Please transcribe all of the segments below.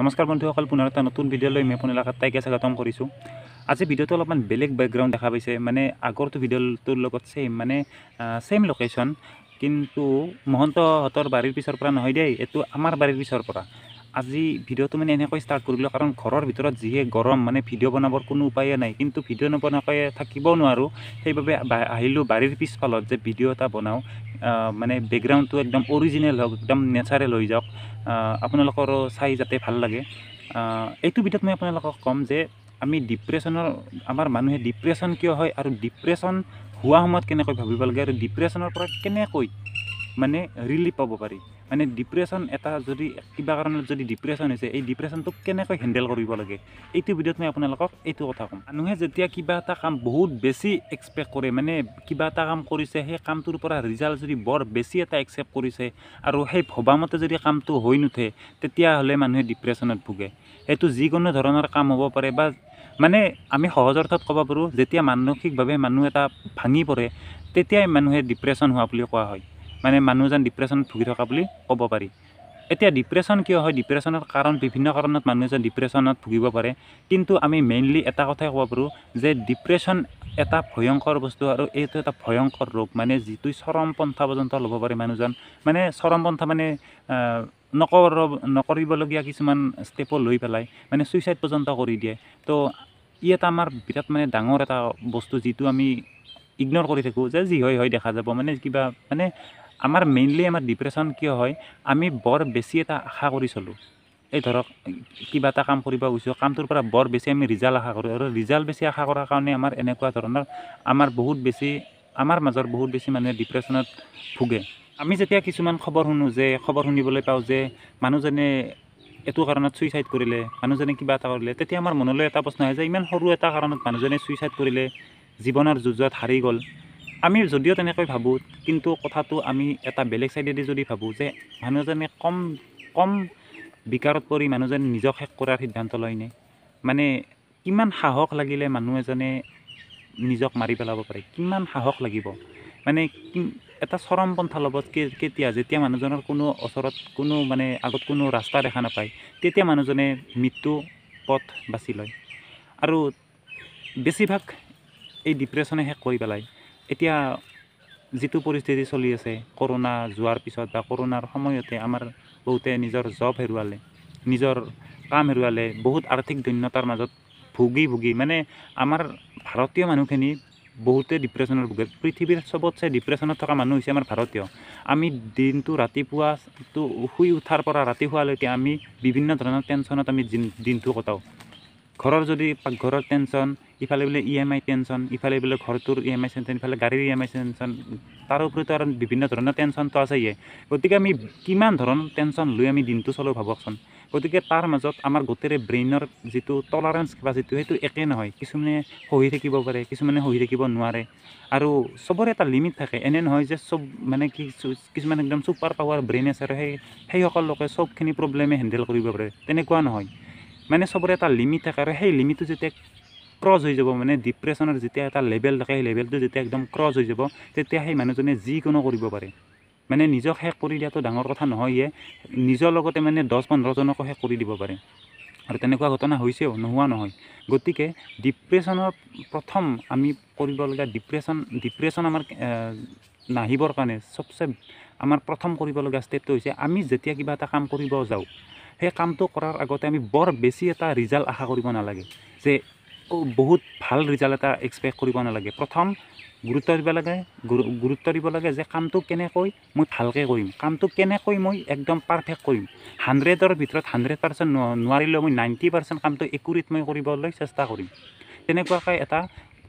নমস্কাৰ বন্ধুসকল পুনৰ এটা নতুন ভিডিঅ' লৈ মই আপোনাৰ লগত তাইকে স্বাগতম কৰিছোঁ আজি ভিডিঅ'টো অলপমান বেলেগ বেকগ্ৰাউণ্ড দেখা পাইছে মানে আগৰটো ভিডিঅ'টোৰ লগত ছেইম মানে ছেইম লোকেশ্যন কিন্তু মহন্তহঁতৰ বাৰীৰ পিছৰ পৰা নহয় দেই এইটো আমাৰ বাৰীৰ পিছৰ পৰা আজি ভিডিঅ'টো মানে এনেকৈ ষ্টাৰ্ট কৰিলোঁ কাৰণ ঘৰৰ ভিতৰত যিহে গৰম মানে ভিডিঅ' বনাবৰ কোনো উপায়ে নাই কিন্তু ভিডিঅ' নবনাকৈ থাকিব নোৱাৰোঁ সেইবাবে আহিলোঁ বাৰীৰ পিছফালত যে ভিডিঅ' এটা বনাওঁ মানে বেকগ্ৰাউণ্ডটো একদম অৰিজিনেল হওক একদম নেচাৰেল হৈ যাওক আপোনালোকৰো চাই যাতে ভাল লাগে এইটো ভিডিঅ'ত মই আপোনালোকক ক'ম যে আমি ডিপ্ৰেশ্যনৰ আমাৰ মানুহে ডিপ্ৰেশ্যন কিয় হয় আৰু ডিপ্ৰেশ্যন হোৱা সময়ত কেনেকৈ ভাবিব লাগে আৰু ডিপ্ৰেশ্যনৰ পৰা কেনেকৈ মানে ৰিলিফ পাব পাৰি মানে ডিপ্ৰেশ্যন এটা যদি কিবা কাৰণত যদি ডিপ্ৰেশ্যন হৈছে এই ডিপ্ৰেশ্যনটোক কেনেকৈ হেণ্ডেল কৰিব লাগে এইটো ভিডিঅ'ত মই আপোনালোকক এইটো কথা ক'ম মানুহে যেতিয়া কিবা এটা কাম বহুত বেছি এক্সপেক্ট কৰে মানে কিবা এটা কাম কৰিছে সেই কামটোৰ পৰা ৰিজাল্ট যদি বৰ বেছি এটা একচেপ্ট কৰিছে আৰু সেই ভবামতে যদি কামটো হৈ নুঠে তেতিয়াহ'লে মানুহে ডিপ্ৰেশ্যনত ভোগে সেইটো যিকোনো ধৰণৰ কাম হ'ব পাৰে বা মানে আমি সহজ অৰ্থত ক'ব পাৰোঁ যেতিয়া মানসিকভাৱে মানুহ এটা ভাঙি পৰে তেতিয়াই মানুহে ডিপ্ৰেশ্যন হোৱা বুলি কোৱা হয় মানে মানুহজন ডিপ্ৰেশ্যনত ভুগি থকা বুলি ক'ব পাৰি এতিয়া ডিপ্ৰেশ্যন কিয় হয় ডিপ্ৰেশ্যনৰ কাৰণ বিভিন্ন কাৰণত মানুহ এজন ডিপ্ৰেশ্যনত ভুগিব পাৰে কিন্তু আমি মেইনলি এটা কথাই ক'ব পাৰোঁ যে ডিপ্ৰেশ্যন এটা ভয়ংকৰ বস্তু আৰু এইটো এটা ভয়ংকৰ ৰোগ মানে যিটো চৰম পন্থা পৰ্যন্ত ল'ব পাৰে মানুহজন মানে চৰম পন্থা মানে নকৰ নকৰিবলগীয়া কিছুমান ষ্টেপো লৈ পেলাই মানে ছুইচাইড পৰ্যন্ত কৰি দিয়ে তো ই এটা আমাৰ বিৰাট মানে ডাঙৰ এটা বস্তু যিটো আমি ইগন'ৰ কৰি থাকোঁ যে যি হয় হয় দেখা যাব মানে কিবা মানে আমাৰ মেইনলি আমাৰ ডিপ্ৰেশ্যন কিয় হয় আমি বৰ বেছি এটা আশা কৰি চলোঁ এই ধৰক কিবা এটা কাম কৰিব গৈছোঁ কামটোৰ পৰা বৰ বেছি আমি ৰিজাল্ট আশা কৰোঁ আৰু ৰিজাল্ট বেছি আশা কৰাৰ কাৰণে আমাৰ এনেকুৱা ধৰণৰ আমাৰ বহুত বেছি আমাৰ মাজত বহুত বেছি মানুহে ডিপ্ৰেশ্যনত ভোগে আমি যেতিয়া কিছুমান খবৰ শুনো যে খবৰ শুনিবলৈ পাওঁ যে মানুহজনে এইটো কাৰণত চুইচাইড কৰিলে মানুহজনে কিবা এটা কৰিলে তেতিয়া আমাৰ মনলৈ এটা প্ৰশ্ন আহে যে ইমান সৰু এটা কাৰণত মানুহজনে ছুইচাইড কৰিলে জীৱনৰ যুঁজত হাৰি গ'ল আমি যদিও তেনেকৈ ভাবোঁ কিন্তু কথাটো আমি এটা বেলেগ চাইডেদি যদি ভাবোঁ যে মানুহজনে কম কম বিকাৰত পৰি মানুহজনে নিজক শেষ কৰাৰ সিদ্ধান্ত লয়নে মানে কিমান সাহস লাগিলে মানুহ এজনে নিজক মাৰি পেলাব পাৰে কিমান সাহস লাগিব মানে এটা চৰম পন্থা ল'ব কেতিয়া যেতিয়া মানুহজনৰ কোনো ওচৰত কোনো মানে আগত কোনো ৰাস্তা দেখা নাপায় তেতিয়া মানুহজনে মৃত্যু পথ বাছি লয় আৰু বেছিভাগ এই ডিপ্ৰেশ্যনে শেষ কৰি পেলায় এতিয়া যিটো পৰিস্থিতি চলি আছে কৰোণা যোৱাৰ পিছত বা কৰোণাৰ সময়তে আমাৰ বহুতে নিজৰ জব হেৰুৱালে নিজৰ কাম হেৰুৱালে বহুত আৰ্থিক দৈন্যতাৰ মাজত ভুগি ভুগি মানে আমাৰ ভাৰতীয় মানুহখিনি বহুতে ডিপ্ৰেশ্যনত ভুগে পৃথিৱীৰ চবতছে ডিপ্ৰেশ্যনত থকা মানুহ হৈছে আমাৰ ভাৰতীয় আমি দিনটো ৰাতিপুৱাটো শুই উঠাৰ পৰা ৰাতি শুৱালৈকে আমি বিভিন্ন ধৰণৰ টেনচনত আমি দিনটো কটাওঁ ঘৰৰ যদি ঘৰৰ টেনচন ইফালে বোলে ই এম আই টেনচন ইফালে বোলে ঘৰটোৰ ই এম আই টেনচন ইফালে গাড়ীৰ ই এম আই টেনচন তাৰ উপৰিতো আৰু বিভিন্ন ধৰণৰ টেনচনটো আছেই গতিকে আমি কিমান ধৰণৰ টেনচন লৈ আমি দিনটো চলো ভাবকচোন গতিকে তাৰ মাজত আমাৰ গোটেই ব্ৰেইনৰ যিটো টলাৰেঞ্চ কেপাচিটি সেইটো একেই নহয় কিছুমানে সহি থাকিব পাৰে কিছুমানে সহি থাকিব নোৱাৰে আৰু চবৰে এটা লিমিট থাকে এনে নহয় যে চব মানে কি কিছুমান একদম চুপাৰ পাৱাৰ ব্ৰেইন আছে আৰু সেই সেইসকল লোকে চবখিনি প্ৰব্লেমে হেণ্ডেল কৰিব পাৰে তেনেকুৱা নহয় মানে চবৰে এটা লিমিট থাকে আৰু সেই লিমিটটো যেতিয়া ক্ৰছ হৈ যাব মানে ডিপ্ৰেশ্যনৰ যেতিয়া এটা লেভেল থাকে সেই লেভেলটো যেতিয়া একদম ক্ৰছ হৈ যাব তেতিয়া সেই মানুহজনে যিকোনো কৰিব পাৰে মানে নিজক শেষ কৰি দিয়াটো ডাঙৰ কথা নহয়ে লগতে মানে দহ পোন্ধৰজনকো শেষ কৰি দিব পাৰে আৰু তেনেকুৱা ঘটনা হয়েছে নোহোৱা নহয় গতিকে ডিপ্ৰেশ্যনৰ প্ৰথম আমি কৰিবলগীয়া ডিপ্ৰেশ্যন ডিপ্ৰেশ্যন আমাৰ নাহিবৰ কাৰণে চবচে আমাৰ প্ৰথম কৰিবলগীয়া ষ্টেপটো হৈছে আমি যেতিয়া কিবা এটা কাম কৰিব যাওঁ সেই কামটো কৰাৰ আগতে আমি বৰ বেছি এটা ৰিজাল্ট আশা কৰিব নালাগে যে বহুত ভাল ৰিজাল্ট এটা এক্সপেক্ট কৰিব নালাগে প্ৰথম গুৰুত্ব দিব লাগে গুৰুত্ব দিব লাগে যে কামটো কেনেকৈ মই ভালকৈ কৰিম কামটো কেনেকৈ মই একদম পাৰফেক্ট কৰিম হাণ্ড্ৰেডৰ ভিতৰত হাণ্ড্ৰেড পাৰ্চেণ্ট নোৱাৰিলেও মই নাইণ্টি পাৰ্চেণ্ট কামটো একুৰেট মই কৰিবলৈ চেষ্টা কৰিম তেনেকুৱাকৈ এটা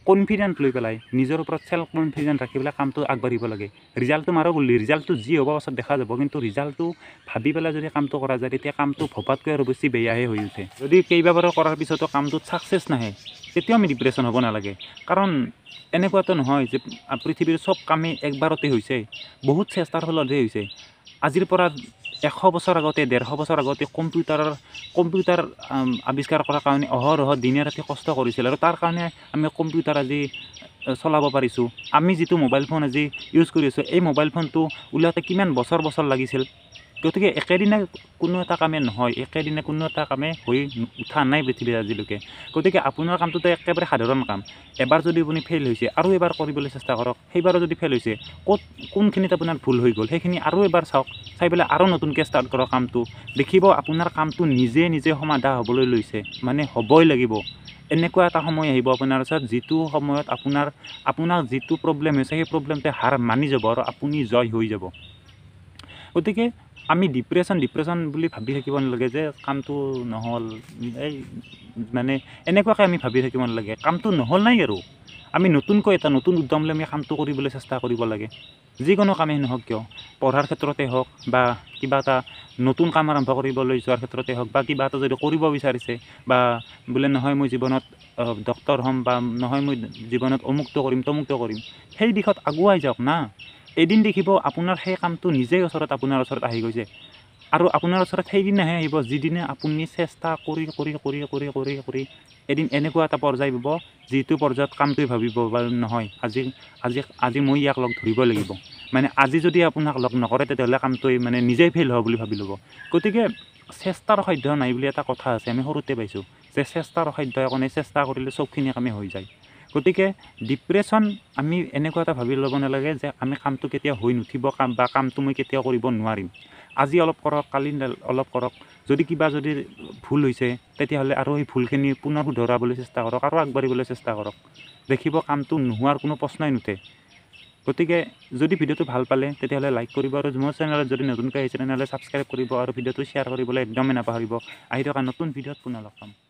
কনফিডেণ্ট লৈ পেলাই নিজৰ ওপৰত চেল্ফ কনফিডেণ্ট ৰাখি পেলাই কামটো আগবাঢ়িব লাগে ৰিজাল্টটো মাৰো বুলি ৰিজাল্টটো যি হ'ব পাছত দেখা যাব কিন্তু ৰিজাল্টটো ভাবি পেলাই যদি কামটো কৰা যায় তেতিয়া কামটো ভবাতকৈ আৰু বেছি বেয়াহে হৈ উঠে যদি কেইবাবাৰো কৰাৰ পিছতো কামটোত ছাকচেছ নাহে তেতিয়াও আমি ডিপ্ৰেশ্যন হ'ব নালাগে কাৰণ এনেকুৱাতো নহয় যে পৃথিৱীৰ চব কামেই একবাৰতে হৈছে বহুত চেষ্টাৰ ফলতহে হৈছে আজিৰ পৰা এশ বছৰ আগতে ডেৰশ বছৰ আগতে কম্পিউটাৰৰ কম্পিউটাৰ আৱিষ্কাৰ কৰাৰ কাৰণে অহৰহ দিনে ৰাতি কষ্ট কৰিছিল আৰু তাৰ কাৰণে আমি কম্পিউটাৰ আজি চলাব পাৰিছোঁ আমি যিটো মোবাইল ফোন আজি ইউজ কৰি আছোঁ এই মোবাইল ফোনটো ওলাওঁতে কিমান বছৰ বছৰ লাগিছিল গতিকে একেদিনা কোনো এটা কামে নহয় একেদিনা কোনো এটা কামে হৈ উঠা নাই পৃথিৱীত আজিলৈকে গতিকে আপোনাৰ কামটোতো একেবাৰে সাধাৰণ কাম এবাৰ যদি আপুনি ফেইল হৈছে আৰু এবাৰ কৰিবলৈ চেষ্টা কৰক সেইবাৰো যদি ফেইল হৈছে ক'ত কোনখিনিত আপোনাৰ ভুল হৈ গ'ল সেইখিনি আৰু এবাৰ চাওক চাই পেলাই আৰু নতুনকৈ ষ্টাৰ্ট কৰক কামটো দেখিব আপোনাৰ কামটো নিজে নিজে সমাধা হ'বলৈ লৈছে মানে হ'বই লাগিব এনেকুৱা এটা সময় আহিব আপোনাৰ ওচৰত যিটো সময়ত আপোনাৰ আপোনাৰ যিটো প্ৰব্লেম হৈছে সেই প্ৰব্লেমটোৱে হাৰ মানি যাব আৰু আপুনি জয় হৈ যাব গতিকে আমি ডিপ্ৰেশ্যন ডিপ্ৰেশ্যন বুলি ভাবি থাকিব নালাগে যে কামটো নহ'ল এই মানে এনেকুৱাকৈ আমি ভাবি থাকিব নালাগে কামটো নহ'ল নাই আৰু আমি নতুনকৈ এটা নতুন উদ্যম লৈ আমি কামটো কৰিবলৈ চেষ্টা কৰিব লাগে যিকোনো কামেই নহওক কিয় পঢ়াৰ ক্ষেত্ৰতে হওক বা কিবা এটা নতুন কাম আৰম্ভ কৰিবলৈ যোৱাৰ ক্ষেত্ৰতে হওক বা কিবা এটা যদি কৰিব বিচাৰিছে বা বোলে নহয় মই জীৱনত ডক্তৰ হ'ম বা নহয় মই জীৱনত অমুক্ত কৰিম তমুক্ত কৰিম সেই দিশত আগুৱাই যাওক না এদিন দেখিব আপোনাৰ সেই কামটো নিজেই ওচৰত আপোনাৰ ওচৰত আহি গৈছে আৰু আপোনাৰ ওচৰত সেইদিনাহে আহিব যিদিনা আপুনি চেষ্টা কৰি কৰি কৰি কৰি কৰি কৰি এদিন এনেকুৱা এটা পৰ্যায় পাব যিটো পৰ্যায়ত কামটোৱে ভাবিব বা নহয় আজি আজি আজি মই ইয়াক লগ ধৰিব লাগিব মানে আজি যদি আপোনাক লগ নকৰে তেতিয়াহ'লে কামটোৱে মানে নিজেই ফেইল হ'ব বুলি ভাবি ল'ব গতিকে চেষ্টাৰ সাধ্য নাই বুলি এটা কথা আছে আমি সৰুতে পাইছোঁ যে চেষ্টাৰ সাধ্য একো নাই চেষ্টা কৰিলে চবখিনি কামেই হৈ যায় গতিকে ডিপ্ৰেশ্যন আমি এনেকুৱা এটা ভাবি ল'ব নালাগে যে আমি কামটো কেতিয়াও হৈ নুঠিব কাম বা কামটো মই কেতিয়াও কৰিব নোৱাৰিম আজি অলপ কৰক কালি অলপ কৰক যদি কিবা যদি ভুল হৈছে তেতিয়াহ'লে আৰু সেই ভুলখিনি পুনৰ শুধৰাবলৈ চেষ্টা কৰক আৰু আগবাঢ়িবলৈ চেষ্টা কৰক দেখিব কামটো নোহোৱাৰ কোনো প্ৰশ্নই নুঠে গতিকে যদি ভিডিঅ'টো ভাল পালে তেতিয়াহ'লে লাইক কৰিব আৰু মোৰ চেনেলত যদি নতুনকৈ আহিছে তেনেহ'লে ছাবস্ক্ৰাইব কৰিব আৰু ভিডিঅ'টো শ্বেয়াৰ কৰিবলৈ একদমেই নাপাহৰিব আহি থকা নতুন ভিডিঅ'ত পুনৰ লগ পাম